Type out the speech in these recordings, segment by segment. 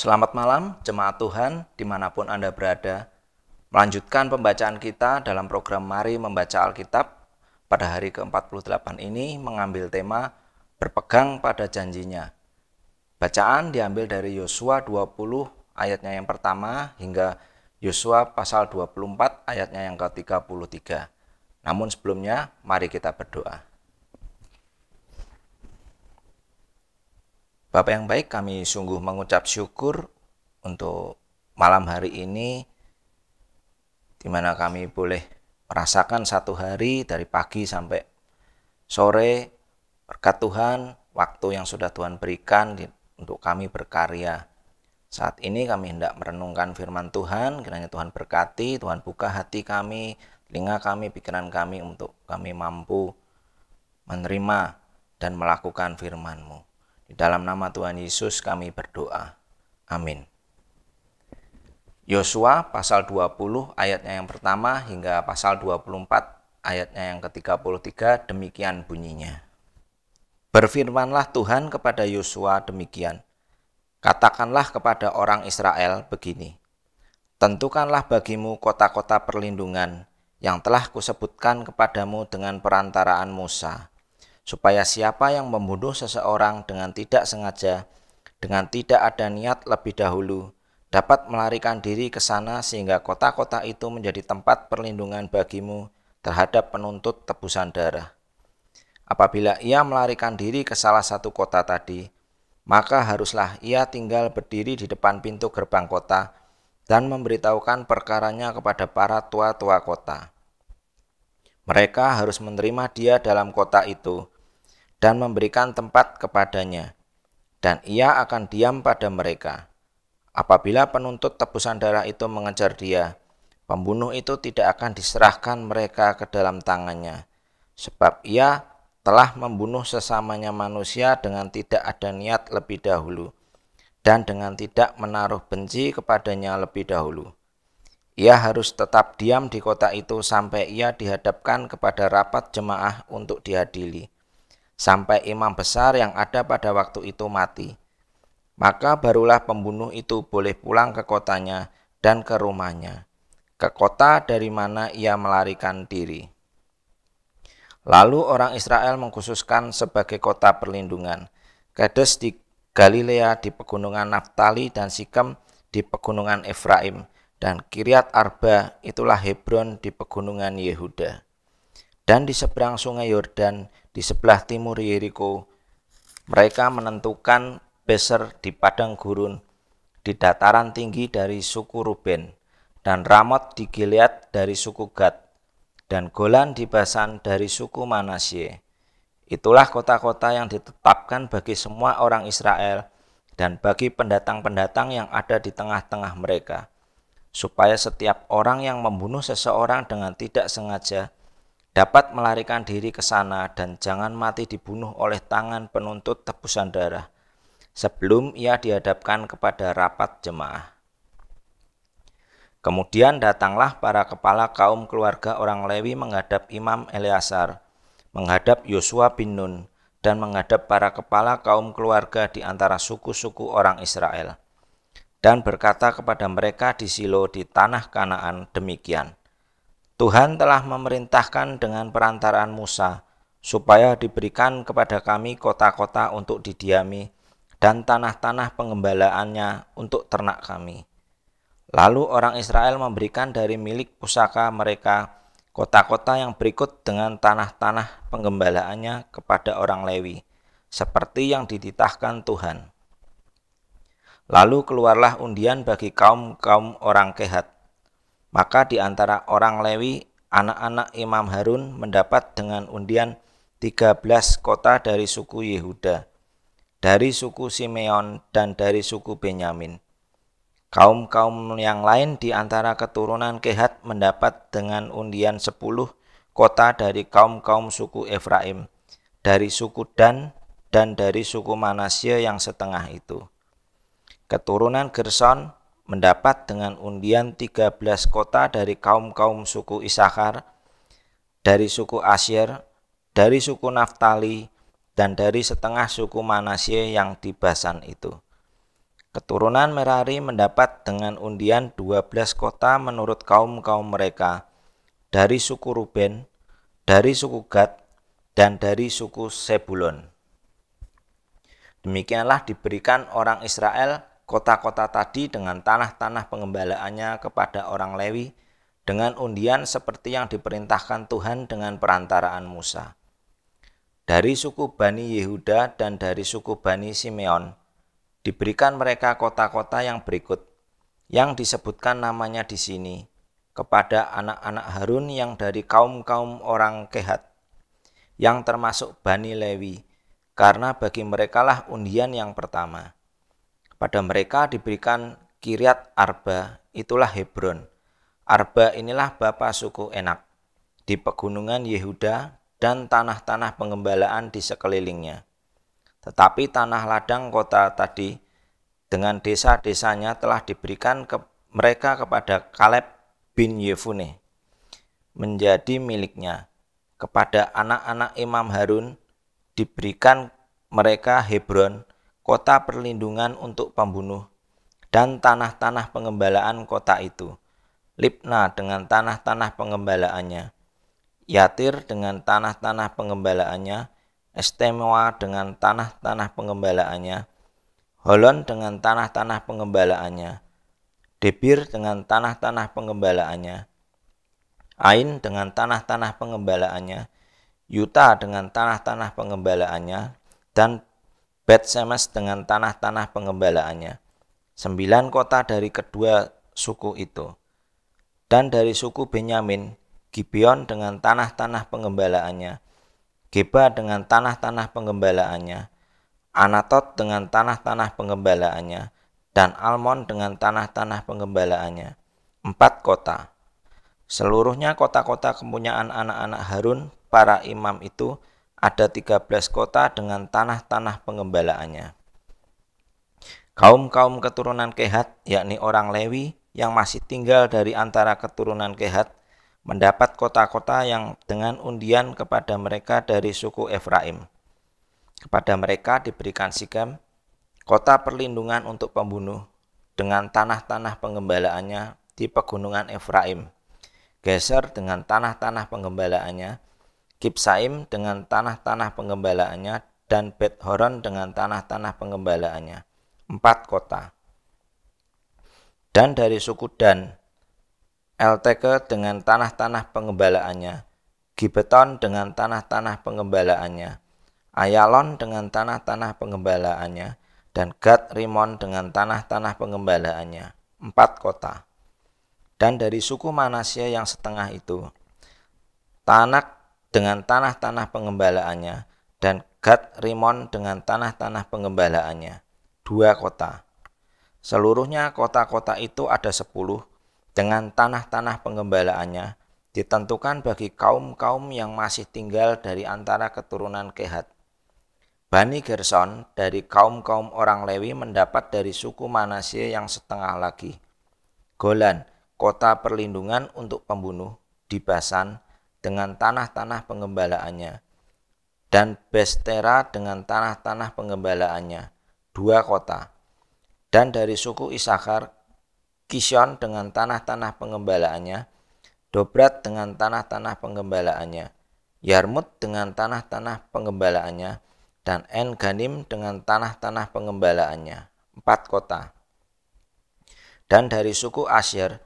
Selamat malam, jemaat Tuhan, dimanapun Anda berada. Melanjutkan pembacaan kita dalam program Mari Membaca Alkitab pada hari ke-48 ini mengambil tema Berpegang pada Janjinya. Bacaan diambil dari Yosua 20 ayatnya yang pertama hingga Yosua pasal 24 ayatnya yang ke-33. Namun sebelumnya, mari kita berdoa. Bapak yang baik, kami sungguh mengucap syukur untuk malam hari ini di mana kami boleh merasakan satu hari dari pagi sampai sore berkat Tuhan, waktu yang sudah Tuhan berikan di, untuk kami berkarya. Saat ini kami hendak merenungkan firman Tuhan, kiranya Tuhan berkati, Tuhan buka hati kami, telinga kami, pikiran kami untuk kami mampu menerima dan melakukan firman-Mu. Di dalam nama Tuhan Yesus kami berdoa. Amin. Yosua pasal 20 ayatnya yang pertama hingga pasal 24 ayatnya yang ke-33 demikian bunyinya. Berfirmanlah Tuhan kepada Yosua demikian. Katakanlah kepada orang Israel begini. Tentukanlah bagimu kota-kota perlindungan yang telah kusebutkan kepadamu dengan perantaraan Musa supaya siapa yang membunuh seseorang dengan tidak sengaja, dengan tidak ada niat lebih dahulu, dapat melarikan diri ke sana sehingga kota-kota itu menjadi tempat perlindungan bagimu terhadap penuntut tebusan darah. Apabila ia melarikan diri ke salah satu kota tadi, maka haruslah ia tinggal berdiri di depan pintu gerbang kota dan memberitahukan perkaranya kepada para tua-tua kota. Mereka harus menerima dia dalam kota itu, dan memberikan tempat kepadanya, dan ia akan diam pada mereka. Apabila penuntut tebusan darah itu mengejar dia, pembunuh itu tidak akan diserahkan mereka ke dalam tangannya, sebab ia telah membunuh sesamanya manusia dengan tidak ada niat lebih dahulu, dan dengan tidak menaruh benci kepadanya lebih dahulu. Ia harus tetap diam di kota itu sampai ia dihadapkan kepada rapat jemaah untuk diadili sampai imam besar yang ada pada waktu itu mati. Maka barulah pembunuh itu boleh pulang ke kotanya dan ke rumahnya, ke kota dari mana ia melarikan diri. Lalu orang Israel mengkhususkan sebagai kota perlindungan, Kades di Galilea di pegunungan Naftali dan Sikem di pegunungan Efraim, dan Kiryat Arba itulah Hebron di pegunungan Yehuda. Dan di seberang sungai Yordan, di sebelah timur Yeriko. Mereka menentukan Beser di padang gurun, di dataran tinggi dari suku Ruben, dan Ramot di Gilead dari suku Gad, dan Golan di Basan dari suku Manasye. Itulah kota-kota yang ditetapkan bagi semua orang Israel dan bagi pendatang-pendatang yang ada di tengah-tengah mereka, supaya setiap orang yang membunuh seseorang dengan tidak sengaja dapat melarikan diri ke sana dan jangan mati dibunuh oleh tangan penuntut tebusan darah sebelum ia dihadapkan kepada rapat jemaah. Kemudian datanglah para kepala kaum keluarga orang Lewi menghadap Imam Eleazar, menghadap Yosua bin Nun, dan menghadap para kepala kaum keluarga di antara suku-suku orang Israel, dan berkata kepada mereka di Silo di tanah Kanaan demikian. Tuhan telah memerintahkan dengan perantaraan Musa supaya diberikan kepada kami kota-kota untuk didiami dan tanah-tanah pengembalaannya untuk ternak kami. Lalu orang Israel memberikan dari milik pusaka mereka kota-kota yang berikut dengan tanah-tanah pengembalaannya kepada orang Lewi, seperti yang dititahkan Tuhan. Lalu keluarlah undian bagi kaum-kaum orang Kehat, maka di antara orang Lewi, anak-anak Imam Harun mendapat dengan undian 13 kota dari suku Yehuda, dari suku Simeon, dan dari suku Benyamin. Kaum-kaum yang lain di antara keturunan Kehat mendapat dengan undian 10 kota dari kaum-kaum suku Efraim, dari suku Dan, dan dari suku Manasya yang setengah itu. Keturunan Gerson mendapat dengan undian 13 kota dari kaum-kaum suku Isakar, dari suku Asyir, dari suku Naftali, dan dari setengah suku Manasye yang di Basan itu. Keturunan Merari mendapat dengan undian 12 kota menurut kaum-kaum mereka, dari suku Ruben, dari suku Gad, dan dari suku Sebulon. Demikianlah diberikan orang Israel kota-kota tadi dengan tanah-tanah pengembalaannya kepada orang Lewi dengan undian seperti yang diperintahkan Tuhan dengan perantaraan Musa. Dari suku Bani Yehuda dan dari suku Bani Simeon diberikan mereka kota-kota yang berikut yang disebutkan namanya di sini kepada anak-anak Harun yang dari kaum-kaum orang Kehat yang termasuk Bani Lewi karena bagi merekalah undian yang pertama. Pada mereka diberikan Kiriat Arba, itulah Hebron. Arba inilah bapa suku Enak, di pegunungan Yehuda dan tanah-tanah pengembalaan di sekelilingnya. Tetapi tanah ladang kota tadi dengan desa-desanya telah diberikan ke mereka kepada Kaleb bin Yefune menjadi miliknya. Kepada anak-anak Imam Harun diberikan mereka Hebron kota perlindungan untuk pembunuh, dan tanah-tanah pengembalaan kota itu. Lipna dengan tanah-tanah pengembalaannya, Yatir dengan tanah-tanah pengembalaannya, Estemoa dengan tanah-tanah pengembalaannya, Holon dengan tanah-tanah pengembalaannya, Debir dengan tanah-tanah pengembalaannya, Ain dengan tanah-tanah pengembalaannya, Yuta dengan tanah-tanah pengembalaannya, dan Bet-Semes dengan tanah-tanah pengembalaannya. Sembilan kota dari kedua suku itu. Dan dari suku Benyamin, Gibeon dengan tanah-tanah pengembalaannya, Geba dengan tanah-tanah pengembalaannya, Anatot dengan tanah-tanah pengembalaannya, dan Almon dengan tanah-tanah pengembalaannya. Empat kota. Seluruhnya kota-kota kepunyaan anak-anak Harun, para imam itu, ada 13 kota dengan tanah-tanah pengembalaannya. Kaum-kaum keturunan Kehat, yakni orang Lewi yang masih tinggal dari antara keturunan Kehat, mendapat kota-kota yang dengan undian kepada mereka dari suku Efraim. Kepada mereka diberikan sikam, kota perlindungan untuk pembunuh, dengan tanah-tanah pengembalaannya di pegunungan Efraim. Geser dengan tanah-tanah pengembalaannya Kipsaim dengan tanah-tanah pengembalaannya dan Bet Horon dengan tanah-tanah pengembalaannya. Empat kota. Dan dari suku Dan, Elteke dengan tanah-tanah pengembalaannya, Gibeton dengan tanah-tanah pengembalaannya, Ayalon dengan tanah-tanah pengembalaannya, dan Gad Rimon dengan tanah-tanah pengembalaannya. Empat kota. Dan dari suku Manasya yang setengah itu, Tanak dengan tanah-tanah pengembalaannya dan Gad Rimon dengan tanah-tanah pengembalaannya, dua kota. Seluruhnya kota-kota itu ada sepuluh dengan tanah-tanah pengembalaannya ditentukan bagi kaum-kaum yang masih tinggal dari antara keturunan Kehat. Bani Gerson dari kaum-kaum orang Lewi mendapat dari suku Manasye yang setengah lagi. Golan, kota perlindungan untuk pembunuh, di Basan, dengan tanah-tanah pengembalaannya dan Bestera dengan tanah-tanah pengembalaannya, dua kota. Dan dari suku Isakar, Kishon dengan tanah-tanah pengembalaannya, Dobrat dengan tanah-tanah pengembalaannya, Yarmut dengan tanah-tanah pengembalaannya, dan En Ganim dengan tanah-tanah pengembalaannya, empat kota. Dan dari suku Asyir,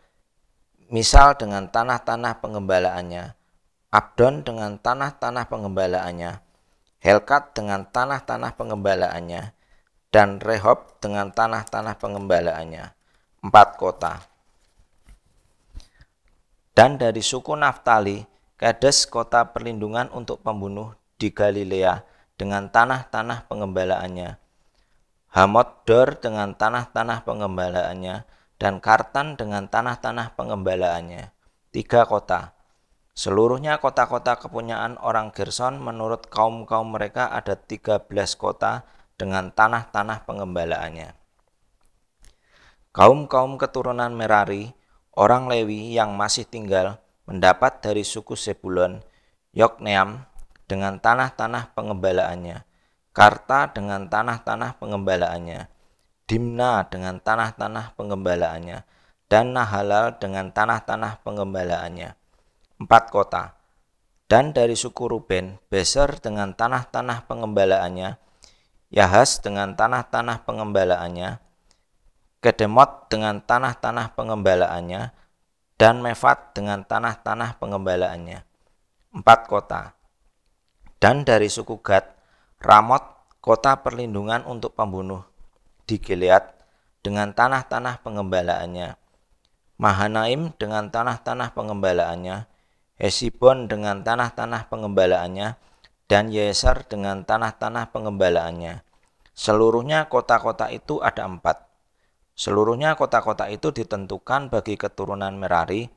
Misal dengan tanah-tanah pengembalaannya, Abdon dengan tanah-tanah pengembalaannya, Helkat dengan tanah-tanah pengembalaannya, dan Rehob dengan tanah-tanah pengembalaannya. Empat kota. Dan dari suku Naftali, Kades kota perlindungan untuk pembunuh di Galilea dengan tanah-tanah pengembalaannya. Hamot Dor dengan tanah-tanah pengembalaannya, dan Kartan dengan tanah-tanah pengembalaannya. Tiga kota Seluruhnya kota-kota kepunyaan orang Gerson menurut kaum-kaum mereka ada 13 kota dengan tanah-tanah pengembalaannya. Kaum-kaum keturunan Merari, orang Lewi yang masih tinggal, mendapat dari suku Sebulon, Yokneam dengan tanah-tanah pengembalaannya, Karta dengan tanah-tanah pengembalaannya, Dimna dengan tanah-tanah pengembalaannya, dan Nahalal dengan tanah-tanah pengembalaannya empat kota. Dan dari suku Ruben, Beser dengan tanah-tanah pengembalaannya, Yahas dengan tanah-tanah pengembalaannya, Kedemot dengan tanah-tanah pengembalaannya, dan Mefat dengan tanah-tanah pengembalaannya. Empat kota. Dan dari suku Gad, Ramot, kota perlindungan untuk pembunuh, di Gilead dengan tanah-tanah pengembalaannya, Mahanaim dengan tanah-tanah pengembalaannya, Hesibon dengan tanah-tanah pengembalaannya, dan Yeser dengan tanah-tanah pengembalaannya. Seluruhnya kota-kota itu ada empat. Seluruhnya kota-kota itu ditentukan bagi keturunan Merari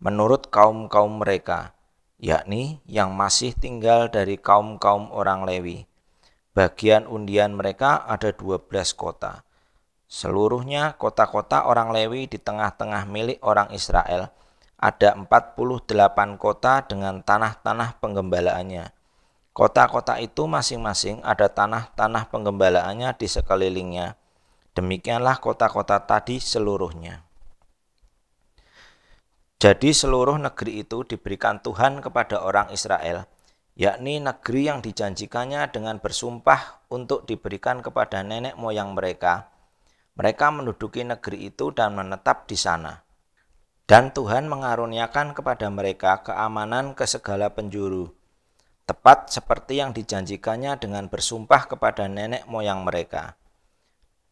menurut kaum-kaum mereka, yakni yang masih tinggal dari kaum-kaum orang Lewi. Bagian undian mereka ada 12 kota. Seluruhnya kota-kota orang Lewi di tengah-tengah milik orang Israel – ada 48 kota dengan tanah-tanah penggembalaannya. Kota-kota itu masing-masing ada tanah-tanah penggembalaannya di sekelilingnya. Demikianlah kota-kota tadi seluruhnya. Jadi seluruh negeri itu diberikan Tuhan kepada orang Israel, yakni negeri yang dijanjikannya dengan bersumpah untuk diberikan kepada nenek moyang mereka. Mereka menduduki negeri itu dan menetap di sana. Dan Tuhan mengaruniakan kepada mereka keamanan ke segala penjuru, tepat seperti yang dijanjikannya dengan bersumpah kepada nenek moyang mereka.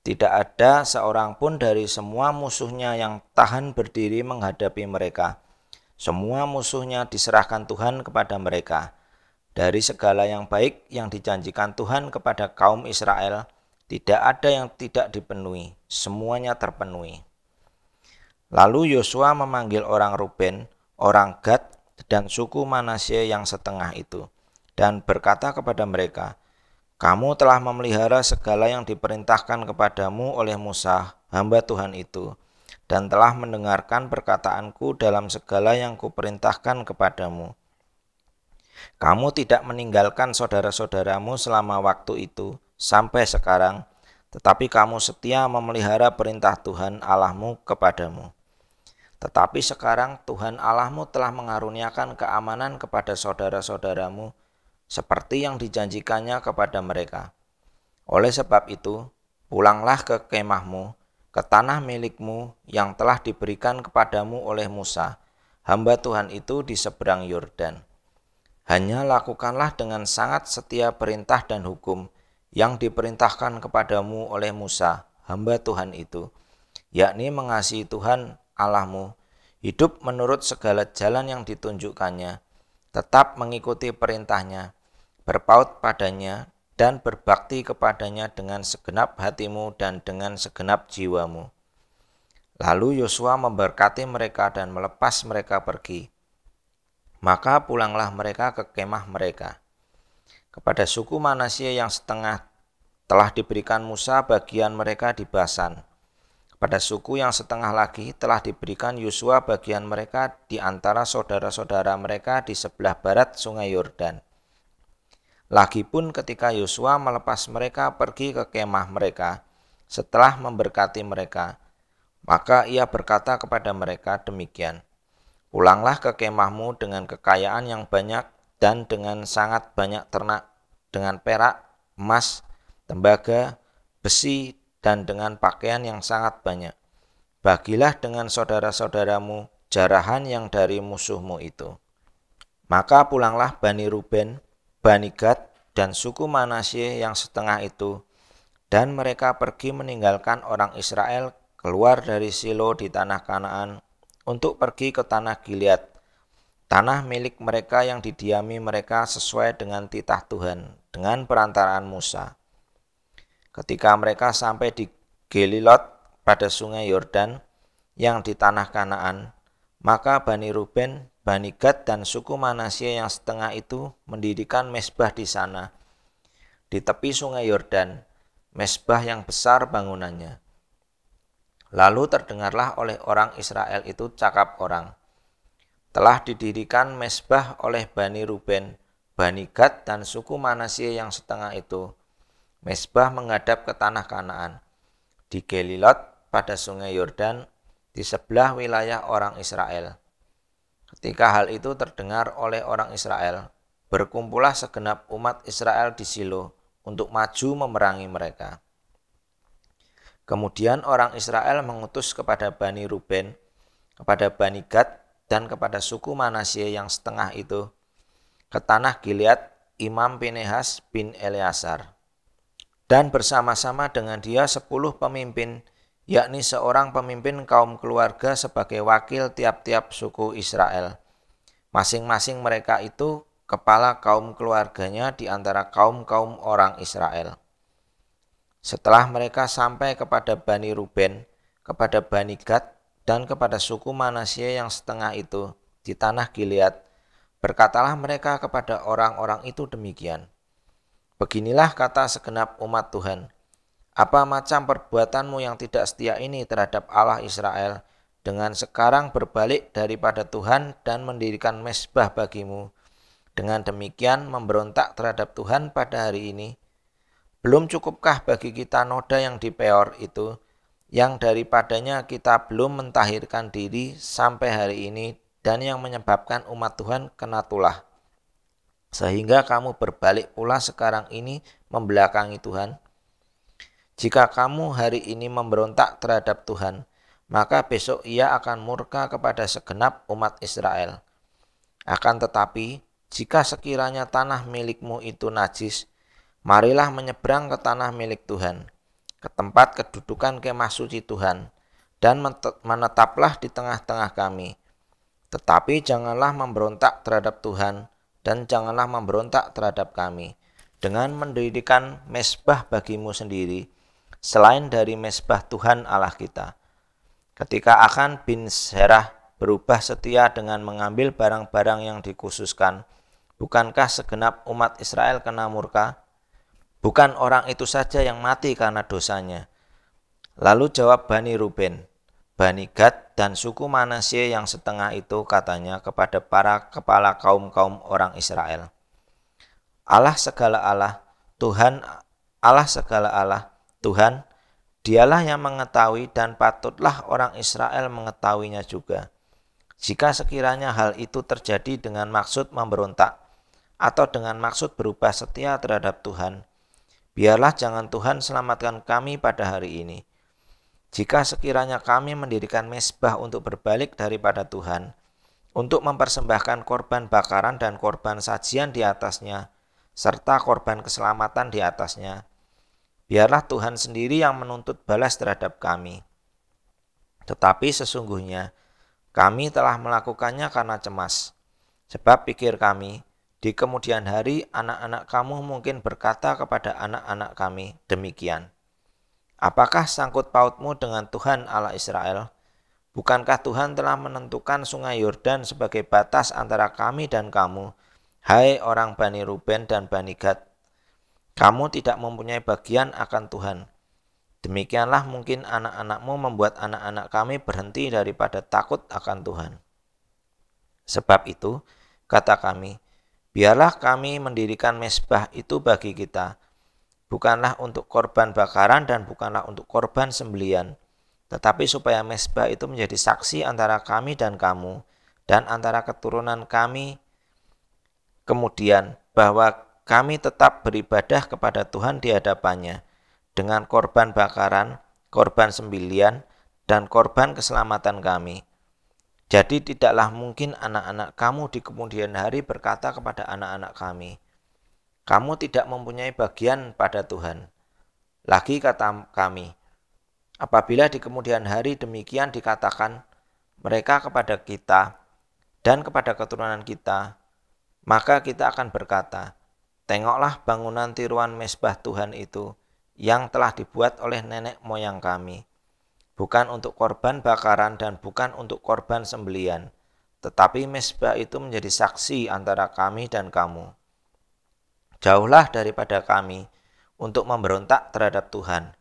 Tidak ada seorang pun dari semua musuhnya yang tahan berdiri menghadapi mereka. Semua musuhnya diserahkan Tuhan kepada mereka. Dari segala yang baik yang dijanjikan Tuhan kepada kaum Israel, tidak ada yang tidak dipenuhi, semuanya terpenuhi. Lalu Yosua memanggil orang Ruben, orang Gad, dan suku Manasye yang setengah itu, dan berkata kepada mereka, Kamu telah memelihara segala yang diperintahkan kepadamu oleh Musa, hamba Tuhan itu, dan telah mendengarkan perkataanku dalam segala yang kuperintahkan kepadamu. Kamu tidak meninggalkan saudara-saudaramu selama waktu itu sampai sekarang, tetapi kamu setia memelihara perintah Tuhan Allahmu kepadamu. Tetapi sekarang Tuhan Allahmu telah mengaruniakan keamanan kepada saudara-saudaramu seperti yang dijanjikannya kepada mereka. Oleh sebab itu, pulanglah ke kemahmu, ke tanah milikmu yang telah diberikan kepadamu oleh Musa, hamba Tuhan itu di seberang Yordan. Hanya lakukanlah dengan sangat setia perintah dan hukum yang diperintahkan kepadamu oleh Musa, hamba Tuhan itu, yakni mengasihi Tuhan Allahmu, hidup menurut segala jalan yang ditunjukkannya, tetap mengikuti perintahnya, berpaut padanya, dan berbakti kepadanya dengan segenap hatimu dan dengan segenap jiwamu. Lalu Yosua memberkati mereka dan melepas mereka pergi. Maka pulanglah mereka ke kemah mereka. Kepada suku Manasye yang setengah telah diberikan Musa bagian mereka di Basan, pada suku yang setengah lagi telah diberikan Yusua bagian mereka di antara saudara-saudara mereka di sebelah barat sungai Yordan. Lagipun ketika Yosua melepas mereka pergi ke kemah mereka, setelah memberkati mereka, maka ia berkata kepada mereka demikian, Pulanglah ke kemahmu dengan kekayaan yang banyak dan dengan sangat banyak ternak, dengan perak, emas, tembaga, besi, dan dengan pakaian yang sangat banyak. Bagilah dengan saudara-saudaramu jarahan yang dari musuhmu itu. Maka pulanglah Bani Ruben, Bani Gad, dan suku Manasye yang setengah itu, dan mereka pergi meninggalkan orang Israel keluar dari Silo di tanah Kanaan untuk pergi ke tanah Gilead, tanah milik mereka yang didiami mereka sesuai dengan titah Tuhan, dengan perantaraan Musa ketika mereka sampai di Gelilot pada sungai Yordan yang di tanah Kanaan, maka Bani Ruben, Bani Gad, dan suku Manasya yang setengah itu mendirikan mesbah di sana, di tepi sungai Yordan, mesbah yang besar bangunannya. Lalu terdengarlah oleh orang Israel itu cakap orang, telah didirikan mesbah oleh Bani Ruben, Bani Gad, dan suku Manasya yang setengah itu, Mesbah menghadap ke tanah Kanaan. Di Gelilot pada sungai Yordan di sebelah wilayah orang Israel. Ketika hal itu terdengar oleh orang Israel, berkumpullah segenap umat Israel di Silo untuk maju memerangi mereka. Kemudian orang Israel mengutus kepada Bani Ruben, kepada Bani Gad, dan kepada suku Manasye yang setengah itu, ke tanah Gilead, Imam Pinehas bin Eleazar dan bersama-sama dengan dia sepuluh pemimpin, yakni seorang pemimpin kaum keluarga sebagai wakil tiap-tiap suku Israel. Masing-masing mereka itu kepala kaum keluarganya di antara kaum-kaum orang Israel. Setelah mereka sampai kepada Bani Ruben, kepada Bani Gad, dan kepada suku Manasye yang setengah itu di tanah Gilead, berkatalah mereka kepada orang-orang itu demikian – Beginilah kata segenap umat Tuhan. Apa macam perbuatanmu yang tidak setia ini terhadap Allah Israel dengan sekarang berbalik daripada Tuhan dan mendirikan mesbah bagimu. Dengan demikian memberontak terhadap Tuhan pada hari ini. Belum cukupkah bagi kita noda yang di peor itu yang daripadanya kita belum mentahirkan diri sampai hari ini dan yang menyebabkan umat Tuhan kena tulah sehingga kamu berbalik pula sekarang ini membelakangi Tuhan? Jika kamu hari ini memberontak terhadap Tuhan, maka besok ia akan murka kepada segenap umat Israel. Akan tetapi, jika sekiranya tanah milikmu itu najis, marilah menyeberang ke tanah milik Tuhan, ke tempat kedudukan kemah suci Tuhan, dan menetaplah di tengah-tengah kami. Tetapi janganlah memberontak terhadap Tuhan, dan janganlah memberontak terhadap kami dengan mendirikan mesbah bagimu sendiri selain dari mesbah Tuhan Allah kita. Ketika Akan bin Serah berubah setia dengan mengambil barang-barang yang dikhususkan, bukankah segenap umat Israel kena murka? Bukan orang itu saja yang mati karena dosanya. Lalu jawab Bani Ruben, Bani Gad, dan suku Manasye yang setengah itu katanya kepada para kepala kaum-kaum orang Israel. Allah segala Allah, Tuhan Allah segala Allah, Tuhan, dialah yang mengetahui dan patutlah orang Israel mengetahuinya juga. Jika sekiranya hal itu terjadi dengan maksud memberontak atau dengan maksud berubah setia terhadap Tuhan, biarlah jangan Tuhan selamatkan kami pada hari ini jika sekiranya kami mendirikan mesbah untuk berbalik daripada Tuhan, untuk mempersembahkan korban bakaran dan korban sajian di atasnya, serta korban keselamatan di atasnya, biarlah Tuhan sendiri yang menuntut balas terhadap kami. Tetapi sesungguhnya kami telah melakukannya karena cemas, sebab pikir kami, di kemudian hari anak-anak kamu mungkin berkata kepada anak-anak kami, demikian. Apakah sangkut pautmu dengan Tuhan Allah Israel? Bukankah Tuhan telah menentukan sungai Yordan sebagai batas antara kami dan kamu, hai orang Bani Ruben dan Bani Gad? Kamu tidak mempunyai bagian akan Tuhan. Demikianlah mungkin anak-anakmu membuat anak-anak kami berhenti daripada takut akan Tuhan. Sebab itu, kata kami, biarlah kami mendirikan mesbah itu bagi kita, bukanlah untuk korban bakaran dan bukanlah untuk korban sembelian, tetapi supaya mesbah itu menjadi saksi antara kami dan kamu dan antara keturunan kami kemudian bahwa kami tetap beribadah kepada Tuhan di hadapannya dengan korban bakaran, korban sembilian, dan korban keselamatan kami. Jadi tidaklah mungkin anak-anak kamu di kemudian hari berkata kepada anak-anak kami, kamu tidak mempunyai bagian pada Tuhan. Lagi kata kami, apabila di kemudian hari demikian dikatakan mereka kepada kita dan kepada keturunan kita, maka kita akan berkata, Tengoklah bangunan tiruan mesbah Tuhan itu yang telah dibuat oleh nenek moyang kami, bukan untuk korban bakaran dan bukan untuk korban sembelian, tetapi mesbah itu menjadi saksi antara kami dan kamu.' Jauhlah daripada kami untuk memberontak terhadap Tuhan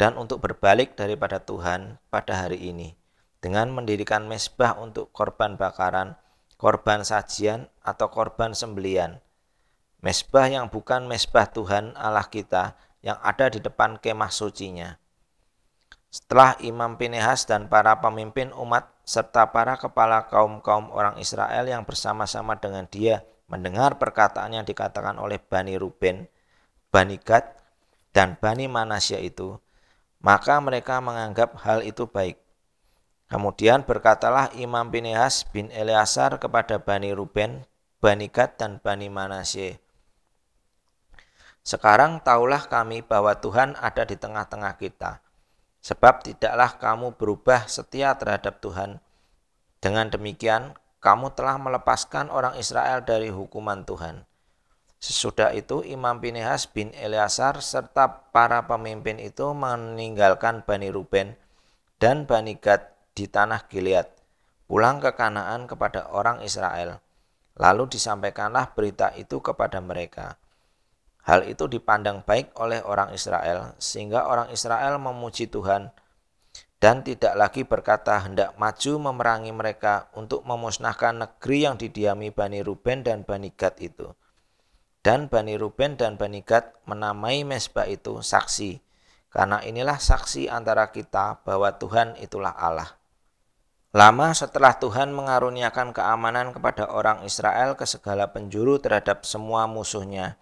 dan untuk berbalik daripada Tuhan pada hari ini dengan mendirikan mesbah untuk korban bakaran, korban sajian, atau korban sembelian. Mesbah yang bukan mesbah Tuhan Allah kita yang ada di depan kemah sucinya. Setelah Imam Pinehas dan para pemimpin umat serta para kepala kaum-kaum orang Israel yang bersama-sama dengan dia mendengar perkataan yang dikatakan oleh Bani Ruben, Bani Gad, dan Bani Manasya itu, maka mereka menganggap hal itu baik. Kemudian berkatalah Imam Pinehas bin Eleazar kepada Bani Ruben, Bani Gad, dan Bani Manasye. Sekarang tahulah kami bahwa Tuhan ada di tengah-tengah kita. Sebab tidaklah kamu berubah setia terhadap Tuhan. Dengan demikian, kamu telah melepaskan orang Israel dari hukuman Tuhan. Sesudah itu Imam Pinehas bin Eleazar serta para pemimpin itu meninggalkan Bani Ruben dan Bani Gad di tanah Gilead, pulang ke Kanaan kepada orang Israel. Lalu disampaikanlah berita itu kepada mereka. Hal itu dipandang baik oleh orang Israel, sehingga orang Israel memuji Tuhan dan tidak lagi berkata hendak maju memerangi mereka untuk memusnahkan negeri yang didiami Bani Ruben dan Bani Gad itu. Dan Bani Ruben dan Bani Gad menamai mesbah itu saksi, karena inilah saksi antara kita bahwa Tuhan itulah Allah. Lama setelah Tuhan mengaruniakan keamanan kepada orang Israel ke segala penjuru terhadap semua musuhnya,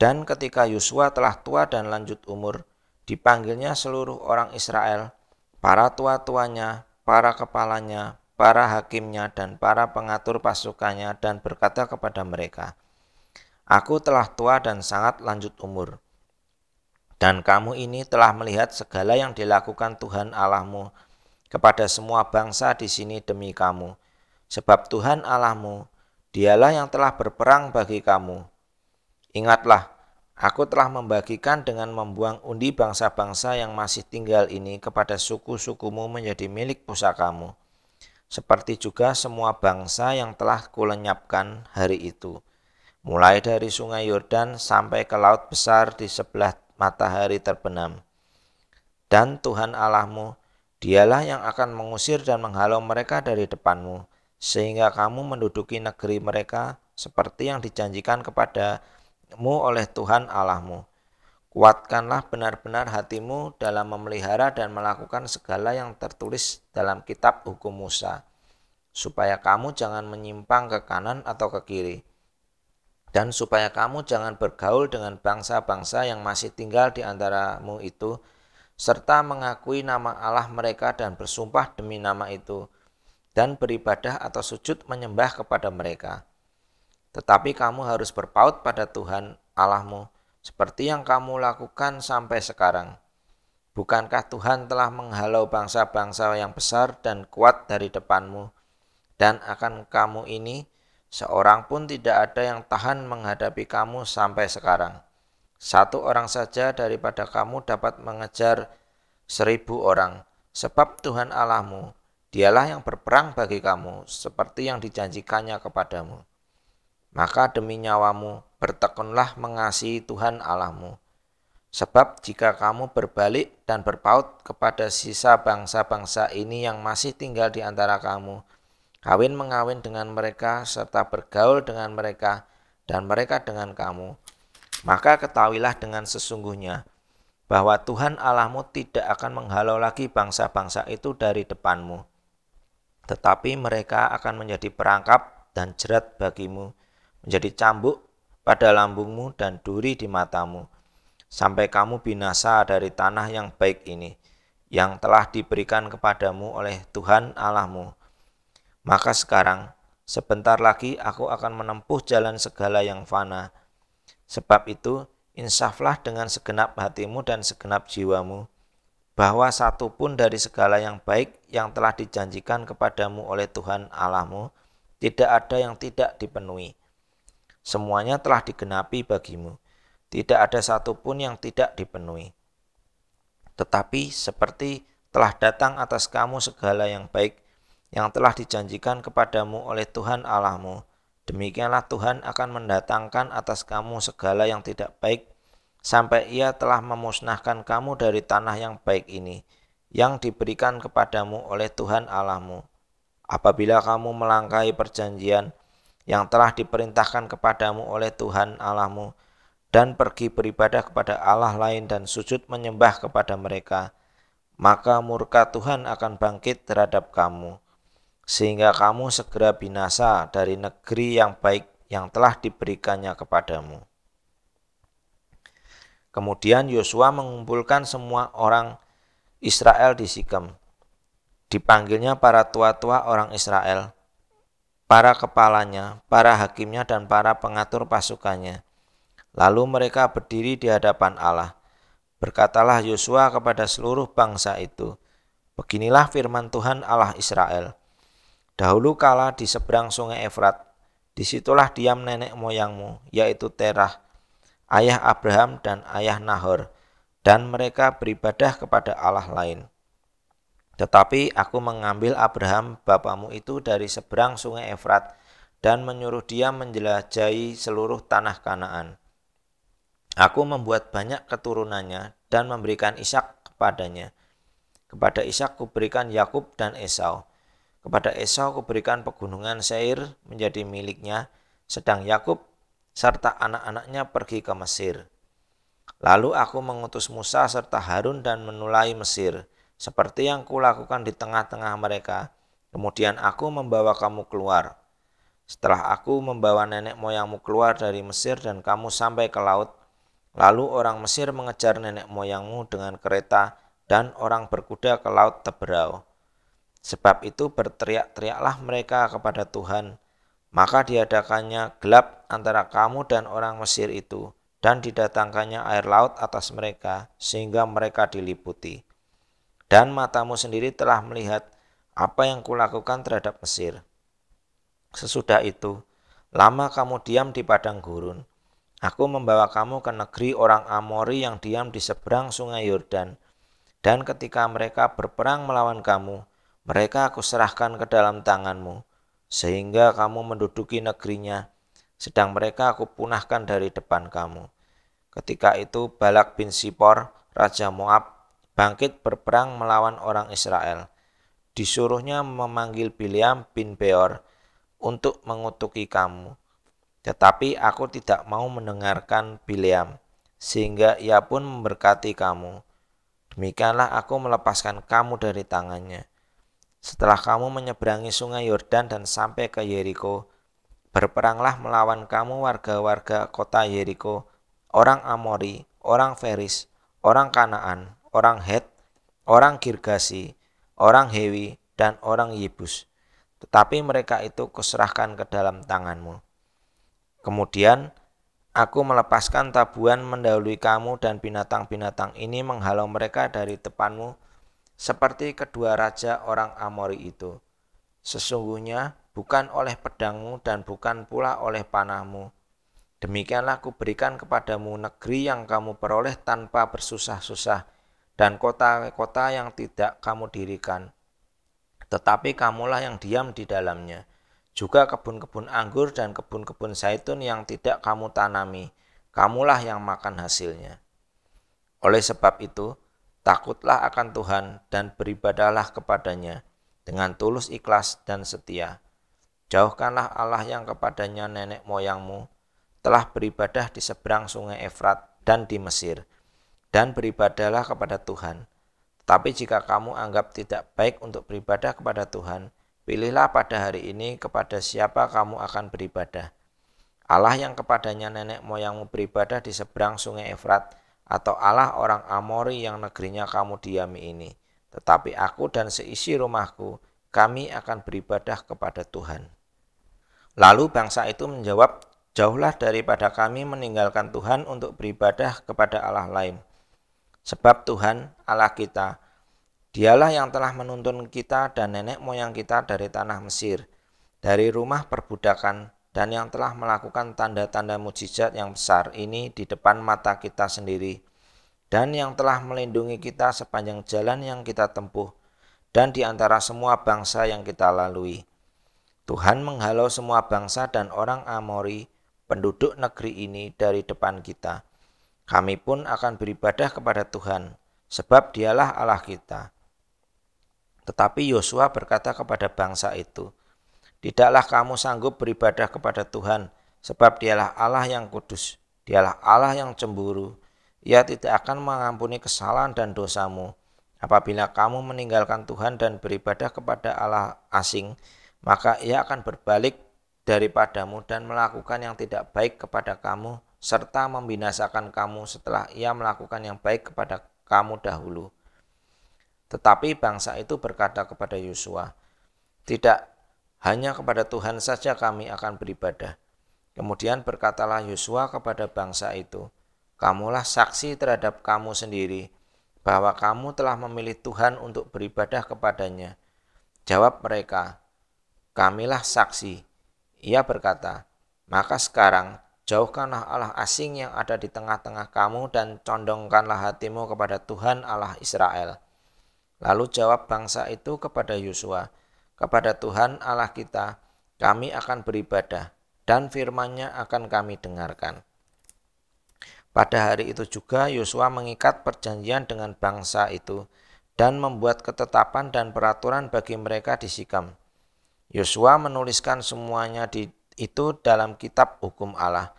dan ketika yusua telah tua dan lanjut umur, dipanggilnya seluruh orang Israel – para tua-tuanya, para kepalanya, para hakimnya, dan para pengatur pasukannya, dan berkata kepada mereka, Aku telah tua dan sangat lanjut umur, dan kamu ini telah melihat segala yang dilakukan Tuhan Allahmu kepada semua bangsa di sini demi kamu. Sebab Tuhan Allahmu, dialah yang telah berperang bagi kamu. Ingatlah Aku telah membagikan dengan membuang undi bangsa-bangsa yang masih tinggal ini kepada suku-sukumu menjadi milik pusakamu. Seperti juga semua bangsa yang telah kulenyapkan hari itu. Mulai dari sungai Yordan sampai ke laut besar di sebelah matahari terbenam. Dan Tuhan Allahmu, dialah yang akan mengusir dan menghalau mereka dari depanmu, sehingga kamu menduduki negeri mereka seperti yang dijanjikan kepada mu oleh Tuhan Allahmu. Kuatkanlah benar-benar hatimu dalam memelihara dan melakukan segala yang tertulis dalam kitab hukum Musa, supaya kamu jangan menyimpang ke kanan atau ke kiri, dan supaya kamu jangan bergaul dengan bangsa-bangsa yang masih tinggal di antaramu itu, serta mengakui nama Allah mereka dan bersumpah demi nama itu, dan beribadah atau sujud menyembah kepada mereka.' Tetapi kamu harus berpaut pada Tuhan Allahmu seperti yang kamu lakukan sampai sekarang. Bukankah Tuhan telah menghalau bangsa-bangsa yang besar dan kuat dari depanmu, dan akan kamu ini seorang pun tidak ada yang tahan menghadapi kamu sampai sekarang. Satu orang saja daripada kamu dapat mengejar seribu orang, sebab Tuhan Allahmu, dialah yang berperang bagi kamu, seperti yang dijanjikannya kepadamu. Maka demi nyawamu, bertekunlah mengasihi Tuhan Allahmu. Sebab jika kamu berbalik dan berpaut kepada sisa bangsa-bangsa ini yang masih tinggal di antara kamu, kawin mengawin dengan mereka serta bergaul dengan mereka dan mereka dengan kamu, maka ketahuilah dengan sesungguhnya bahwa Tuhan Allahmu tidak akan menghalau lagi bangsa-bangsa itu dari depanmu, tetapi mereka akan menjadi perangkap dan jerat bagimu menjadi cambuk pada lambungmu dan duri di matamu, sampai kamu binasa dari tanah yang baik ini, yang telah diberikan kepadamu oleh Tuhan Allahmu. Maka sekarang, sebentar lagi aku akan menempuh jalan segala yang fana. Sebab itu, insaflah dengan segenap hatimu dan segenap jiwamu, bahwa satu pun dari segala yang baik yang telah dijanjikan kepadamu oleh Tuhan Allahmu, tidak ada yang tidak dipenuhi.' Semuanya telah digenapi bagimu. Tidak ada satupun yang tidak dipenuhi. Tetapi seperti telah datang atas kamu segala yang baik yang telah dijanjikan kepadamu oleh Tuhan Allahmu. Demikianlah Tuhan akan mendatangkan atas kamu segala yang tidak baik sampai ia telah memusnahkan kamu dari tanah yang baik ini yang diberikan kepadamu oleh Tuhan Allahmu. Apabila kamu melangkahi perjanjian yang telah diperintahkan kepadamu oleh Tuhan Allahmu dan pergi beribadah kepada Allah lain dan sujud menyembah kepada mereka, maka murka Tuhan akan bangkit terhadap kamu, sehingga kamu segera binasa dari negeri yang baik yang telah diberikannya kepadamu. Kemudian Yosua mengumpulkan semua orang Israel di Sikem. Dipanggilnya para tua-tua orang Israel, para kepalanya, para hakimnya dan para pengatur pasukannya. Lalu mereka berdiri di hadapan Allah. Berkatalah Yosua kepada seluruh bangsa itu, Beginilah firman Tuhan Allah Israel. Dahulu kala di seberang sungai Efrat, disitulah diam nenek moyangmu, yaitu Terah, ayah Abraham dan ayah Nahor, dan mereka beribadah kepada Allah lain.' Tetapi aku mengambil Abraham bapamu itu dari seberang sungai Efrat dan menyuruh dia menjelajahi seluruh tanah Kanaan. Aku membuat banyak keturunannya dan memberikan Ishak kepadanya. Kepada Ishak kuberikan Yakub dan Esau. Kepada Esau kuberikan pegunungan Seir menjadi miliknya, sedang Yakub serta anak-anaknya pergi ke Mesir. Lalu aku mengutus Musa serta Harun dan menulai Mesir seperti yang kulakukan di tengah-tengah mereka. Kemudian aku membawa kamu keluar. Setelah aku membawa nenek moyangmu keluar dari Mesir dan kamu sampai ke laut, lalu orang Mesir mengejar nenek moyangmu dengan kereta dan orang berkuda ke laut Teberau. Sebab itu berteriak-teriaklah mereka kepada Tuhan, maka diadakannya gelap antara kamu dan orang Mesir itu, dan didatangkannya air laut atas mereka, sehingga mereka diliputi. Dan matamu sendiri telah melihat apa yang kulakukan terhadap Mesir. Sesudah itu, lama kamu diam di padang gurun. Aku membawa kamu ke negeri orang Amori yang diam di seberang sungai Yordan. Dan ketika mereka berperang melawan kamu, mereka aku serahkan ke dalam tanganmu, sehingga kamu menduduki negerinya, sedang mereka aku punahkan dari depan kamu. Ketika itu Balak bin Sipor, Raja Moab, bangkit berperang melawan orang Israel. Disuruhnya memanggil Biliam bin Beor untuk mengutuki kamu. Tetapi aku tidak mau mendengarkan Biliam, sehingga ia pun memberkati kamu. Demikianlah aku melepaskan kamu dari tangannya. Setelah kamu menyeberangi sungai Yordan dan sampai ke Yeriko, berperanglah melawan kamu warga-warga kota Yeriko, orang Amori, orang Feris, orang Kanaan, orang Het, orang Girgasi, orang Hewi, dan orang Yebus. Tetapi mereka itu kuserahkan ke dalam tanganmu. Kemudian aku melepaskan tabuan mendahului kamu dan binatang-binatang ini menghalau mereka dari depanmu seperti kedua raja orang Amori itu. Sesungguhnya bukan oleh pedangmu dan bukan pula oleh panahmu. Demikianlah kuberikan kepadamu negeri yang kamu peroleh tanpa bersusah-susah dan kota-kota yang tidak kamu dirikan. Tetapi kamulah yang diam di dalamnya. Juga kebun-kebun anggur dan kebun-kebun zaitun yang tidak kamu tanami. Kamulah yang makan hasilnya. Oleh sebab itu, takutlah akan Tuhan dan beribadahlah kepadanya dengan tulus ikhlas dan setia. Jauhkanlah Allah yang kepadanya nenek moyangmu telah beribadah di seberang sungai Efrat dan di Mesir, dan beribadahlah kepada Tuhan. Tapi jika kamu anggap tidak baik untuk beribadah kepada Tuhan, pilihlah pada hari ini kepada siapa kamu akan beribadah. Allah yang kepadanya nenek moyangmu beribadah di seberang sungai Efrat, atau Allah orang Amori yang negerinya kamu diami ini. Tetapi aku dan seisi rumahku, kami akan beribadah kepada Tuhan. Lalu bangsa itu menjawab, Jauhlah daripada kami meninggalkan Tuhan untuk beribadah kepada Allah lain Sebab Tuhan Allah kita, dialah yang telah menuntun kita dan nenek moyang kita dari tanah Mesir, dari rumah perbudakan, dan yang telah melakukan tanda-tanda mujizat yang besar ini di depan mata kita sendiri, dan yang telah melindungi kita sepanjang jalan yang kita tempuh, dan di antara semua bangsa yang kita lalui. Tuhan menghalau semua bangsa dan orang Amori, penduduk negeri ini dari depan kita, kami pun akan beribadah kepada Tuhan, sebab dialah Allah kita. Tetapi Yosua berkata kepada bangsa itu, Tidaklah kamu sanggup beribadah kepada Tuhan, sebab dialah Allah yang kudus, dialah Allah yang cemburu. Ia tidak akan mengampuni kesalahan dan dosamu. Apabila kamu meninggalkan Tuhan dan beribadah kepada Allah asing, maka ia akan berbalik daripadamu dan melakukan yang tidak baik kepada kamu serta membinasakan kamu setelah ia melakukan yang baik kepada kamu dahulu. Tetapi bangsa itu berkata kepada Yosua, "Tidak hanya kepada Tuhan saja kami akan beribadah." Kemudian berkatalah Yosua kepada bangsa itu, "Kamulah saksi terhadap kamu sendiri bahwa kamu telah memilih Tuhan untuk beribadah kepadanya." Jawab mereka, "Kamilah saksi." Ia berkata, "Maka sekarang Jauhkanlah Allah asing yang ada di tengah-tengah kamu dan condongkanlah hatimu kepada Tuhan Allah Israel. Lalu jawab bangsa itu kepada Yosua, kepada Tuhan Allah kita, kami akan beribadah dan firman-Nya akan kami dengarkan. Pada hari itu juga Yosua mengikat perjanjian dengan bangsa itu dan membuat ketetapan dan peraturan bagi mereka di Sikam. Yosua menuliskan semuanya di itu dalam kitab hukum Allah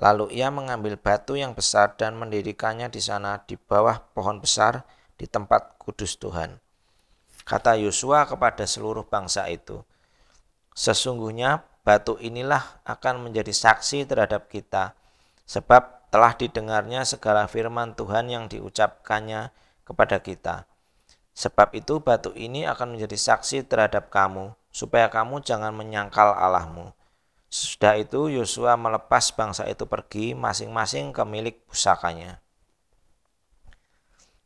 Lalu ia mengambil batu yang besar dan mendirikannya di sana di bawah pohon besar di tempat kudus Tuhan. Kata Yosua kepada seluruh bangsa itu, Sesungguhnya batu inilah akan menjadi saksi terhadap kita, sebab telah didengarnya segala firman Tuhan yang diucapkannya kepada kita. Sebab itu batu ini akan menjadi saksi terhadap kamu, supaya kamu jangan menyangkal Allahmu. Sesudah itu Yosua melepas bangsa itu pergi masing-masing ke milik pusakanya.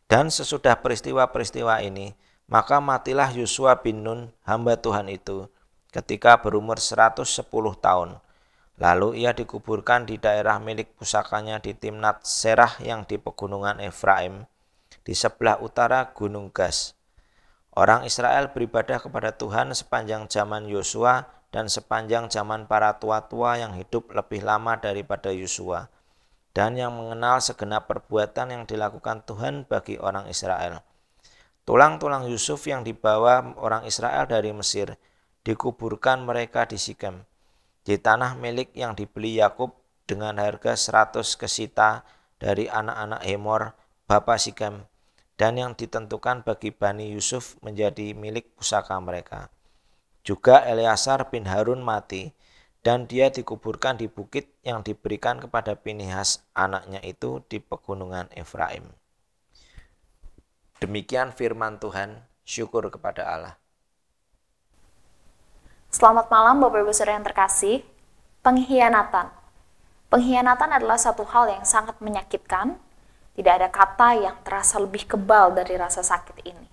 Dan sesudah peristiwa-peristiwa ini, maka matilah Yosua bin Nun, hamba Tuhan itu, ketika berumur 110 tahun. Lalu ia dikuburkan di daerah milik pusakanya di Timnat Serah yang di pegunungan Efraim, di sebelah utara Gunung Gas. Orang Israel beribadah kepada Tuhan sepanjang zaman Yosua dan sepanjang zaman para tua-tua yang hidup lebih lama daripada Yosua dan yang mengenal segenap perbuatan yang dilakukan Tuhan bagi orang Israel. Tulang-tulang Yusuf yang dibawa orang Israel dari Mesir dikuburkan mereka di Sikem, di tanah milik yang dibeli Yakub dengan harga 100 kesita dari anak-anak Hemor, Bapak Sikem, dan yang ditentukan bagi Bani Yusuf menjadi milik pusaka mereka. Juga Eleazar bin Harun mati dan dia dikuburkan di bukit yang diberikan kepada Pinihas anaknya itu di pegunungan Efraim. Demikian firman Tuhan, syukur kepada Allah. Selamat malam Bapak Ibu Saudara yang terkasih. Pengkhianatan. Pengkhianatan adalah satu hal yang sangat menyakitkan. Tidak ada kata yang terasa lebih kebal dari rasa sakit ini.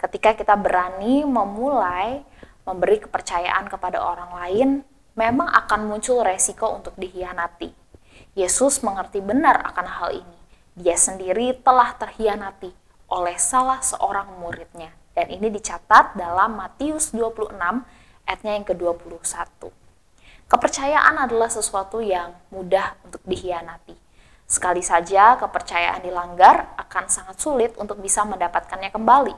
Ketika kita berani memulai memberi kepercayaan kepada orang lain, memang akan muncul resiko untuk dihianati. Yesus mengerti benar akan hal ini. Dia sendiri telah terhianati oleh salah seorang muridnya. Dan ini dicatat dalam Matius 26 ayatnya yang ke-21. Kepercayaan adalah sesuatu yang mudah untuk dihianati. Sekali saja kepercayaan dilanggar akan sangat sulit untuk bisa mendapatkannya kembali.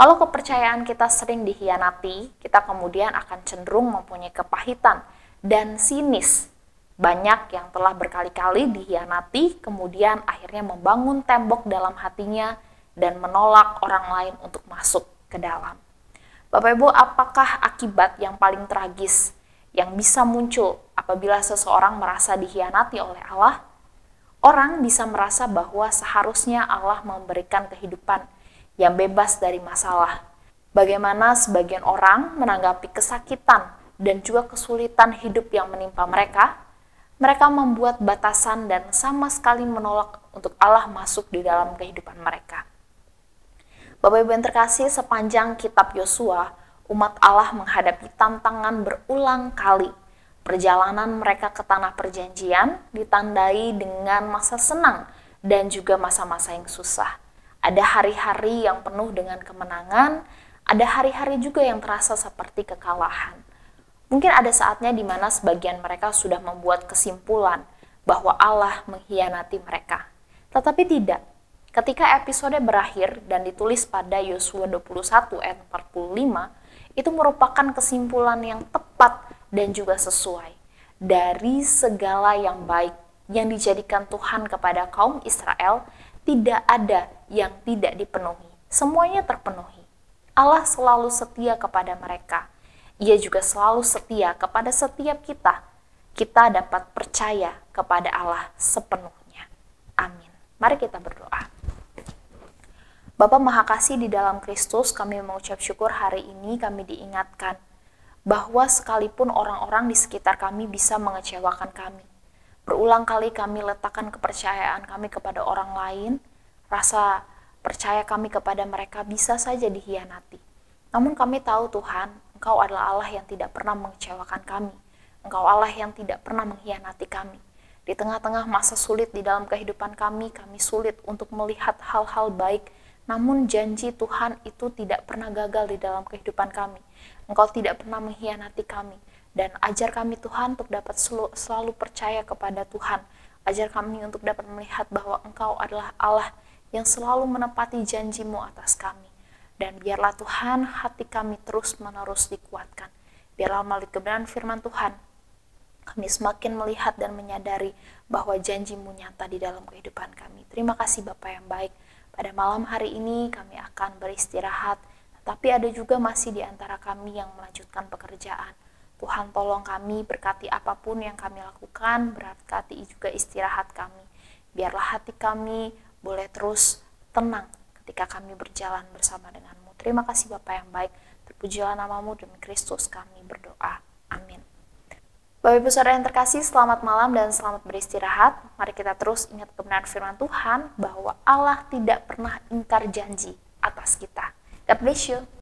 Kalau kepercayaan kita sering dihianati, kita kemudian akan cenderung mempunyai kepahitan dan sinis. Banyak yang telah berkali-kali dihianati, kemudian akhirnya membangun tembok dalam hatinya dan menolak orang lain untuk masuk ke dalam. Bapak Ibu, apakah akibat yang paling tragis yang bisa muncul apabila seseorang merasa dihianati oleh Allah? Orang bisa merasa bahwa seharusnya Allah memberikan kehidupan yang bebas dari masalah. Bagaimana sebagian orang menanggapi kesakitan dan juga kesulitan hidup yang menimpa mereka, mereka membuat batasan dan sama sekali menolak untuk Allah masuk di dalam kehidupan mereka. Bapak Ibu yang terkasih, sepanjang kitab Yosua, umat Allah menghadapi tantangan berulang kali. Perjalanan mereka ke tanah perjanjian ditandai dengan masa senang dan juga masa-masa yang susah. Ada hari-hari yang penuh dengan kemenangan, ada hari-hari juga yang terasa seperti kekalahan. Mungkin ada saatnya di mana sebagian mereka sudah membuat kesimpulan bahwa Allah mengkhianati mereka. Tetapi tidak. Ketika episode berakhir dan ditulis pada Yosua 21 ayat 45, itu merupakan kesimpulan yang tepat dan juga sesuai dari segala yang baik yang dijadikan Tuhan kepada kaum Israel, tidak ada yang tidak dipenuhi. Semuanya terpenuhi. Allah selalu setia kepada mereka. Ia juga selalu setia kepada setiap kita. Kita dapat percaya kepada Allah sepenuhnya. Amin. Mari kita berdoa. Bapa Maha Kasih di dalam Kristus, kami mengucap syukur hari ini kami diingatkan bahwa sekalipun orang-orang di sekitar kami bisa mengecewakan kami. Berulang kali kami letakkan kepercayaan kami kepada orang lain, rasa percaya kami kepada mereka bisa saja dihianati. Namun kami tahu Tuhan, Engkau adalah Allah yang tidak pernah mengecewakan kami. Engkau Allah yang tidak pernah mengkhianati kami. Di tengah-tengah masa sulit di dalam kehidupan kami, kami sulit untuk melihat hal-hal baik, namun janji Tuhan itu tidak pernah gagal di dalam kehidupan kami. Engkau tidak pernah mengkhianati kami. Dan ajar kami Tuhan untuk dapat selalu percaya kepada Tuhan. Ajar kami untuk dapat melihat bahwa Engkau adalah Allah yang yang selalu menepati janjimu atas kami. Dan biarlah Tuhan hati kami terus-menerus dikuatkan. Biarlah melalui kebenaran firman Tuhan, kami semakin melihat dan menyadari bahwa janjimu nyata di dalam kehidupan kami. Terima kasih Bapak yang baik. Pada malam hari ini kami akan beristirahat, tetapi ada juga masih di antara kami yang melanjutkan pekerjaan. Tuhan tolong kami berkati apapun yang kami lakukan, berkati juga istirahat kami. Biarlah hati kami boleh terus tenang ketika kami berjalan bersama denganmu. Terima kasih Bapa yang baik, terpujilah namamu demi Kristus kami berdoa. Amin. Bapak Ibu Saudara yang terkasih, selamat malam dan selamat beristirahat. Mari kita terus ingat kebenaran firman Tuhan bahwa Allah tidak pernah ingkar janji atas kita. God bless you.